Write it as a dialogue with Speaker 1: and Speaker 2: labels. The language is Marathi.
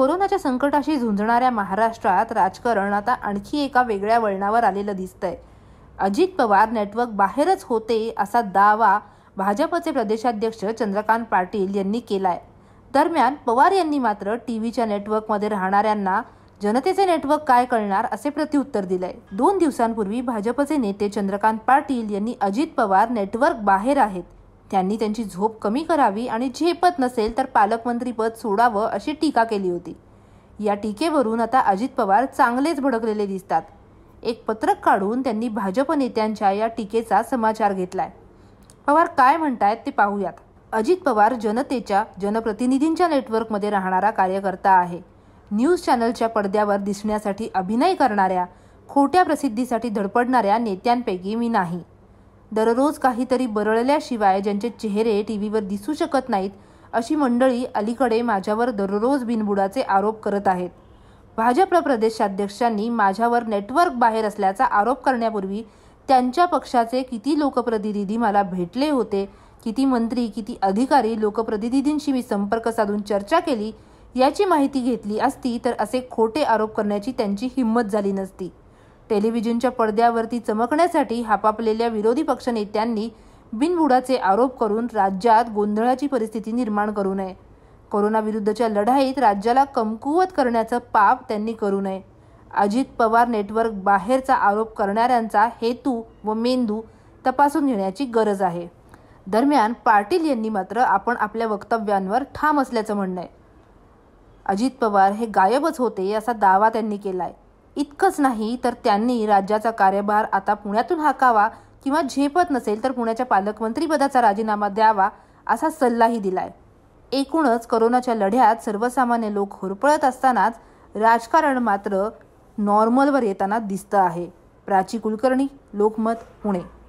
Speaker 1: कोरोनाच्या संकटाशी झुंजणाऱ्या महाराष्ट्रात राजकारण आता आणखी एका वेगळ्या वळणावर आलेलं दिसतंय अजित पवार नेटवर्क बाहेरच होते असा दावा भाजपचे प्रदेशाध्यक्ष चंद्रकांत पाटील यांनी केलाय दरम्यान पवार यांनी मात्र टी व्हीच्या नेटवर्कमध्ये राहणाऱ्यांना जनतेचे नेटवर्क काय कळणार असे प्रत्युत्तर दिलंय दोन दिवसांपूर्वी भाजपचे नेते चंद्रकांत पाटील यांनी अजित पवार नेटवर्क बाहेर आहेत त्यांनी त्यांची झोप कमी करावी आणि झेपत नसेल तर पालकमंत्रीपद सोडावं अशी टीका केली होती या टीकेवरून आता अजित पवार चांगलेच भडकलेले दिसतात एक पत्रक काढून त्यांनी भाजप नेत्यांच्या या टीकेचा समाचार घेतलाय पवार काय म्हणतायत ते पाहूयात अजित पवार जनतेच्या जनप्रतिनिधींच्या नेटवर्कमध्ये राहणारा कार्यकर्ता आहे न्यूज चॅनलच्या पडद्यावर दिसण्यासाठी अभिनय करणाऱ्या खोट्या प्रसिद्धीसाठी धडपडणाऱ्या नेत्यांपैकी मी नाही दररोज काहीतरी बरळल्याशिवाय ज्यांचे चेहरे टी व्हीवर दिसू शकत नाहीत अशी मंडळी अलीकडे माझ्यावर दररोज बिनबुडाचे आरोप करत आहेत भाजप प्रदेशाध्यक्षांनी माझ्यावर नेटवर्क बाहेर असल्याचा आरोप करण्यापूर्वी त्यांच्या पक्षाचे किती लोकप्रतिनिधी मला भेटले होते किती मंत्री किती अधिकारी लोकप्रतिनिधींशी मी संपर्क साधून चर्चा केली याची माहिती घेतली असती तर असे खोटे आरोप करण्याची त्यांची हिंमत झाली नसती टेलिव्हिजनच्या पडद्यावरती चमकण्यासाठी हापापलेल्या विरोधी पक्षनेत्यांनी बिनबुडाचे आरोप करून राज्यात गोंधळाची परिस्थिती निर्माण करू नये कोरोनाविरुद्धच्या लढाईत राज्याला कमकुवत करण्याचं पाप त्यांनी करू नये अजित पवार नेटवर्क बाहेरचा आरोप करणाऱ्यांचा हेतू व मेंदू तपासून घेण्याची गरज आहे दरम्यान पाटील यांनी मात्र आपण आपल्या वक्तव्यांवर ठाम असल्याचं म्हणणं आहे अजित पवार हे गायबच होते असा दावा त्यांनी केला आहे इतकंच नाही तर त्यांनी राज्याचा कार्यभार आता पुण्यातून हाकावा किंवा झेपत नसेल तर पुण्याच्या पालकमंत्रीपदाचा राजीनामा द्यावा असा सल्लाही दिलाय एकूणच करोनाच्या लढ्यात सर्वसामान्य लोक होरपळत असतानाच राजकारण मात्र नॉर्मलवर येताना दिसतं आहे प्राची कुलकर्णी लोकमत पुणे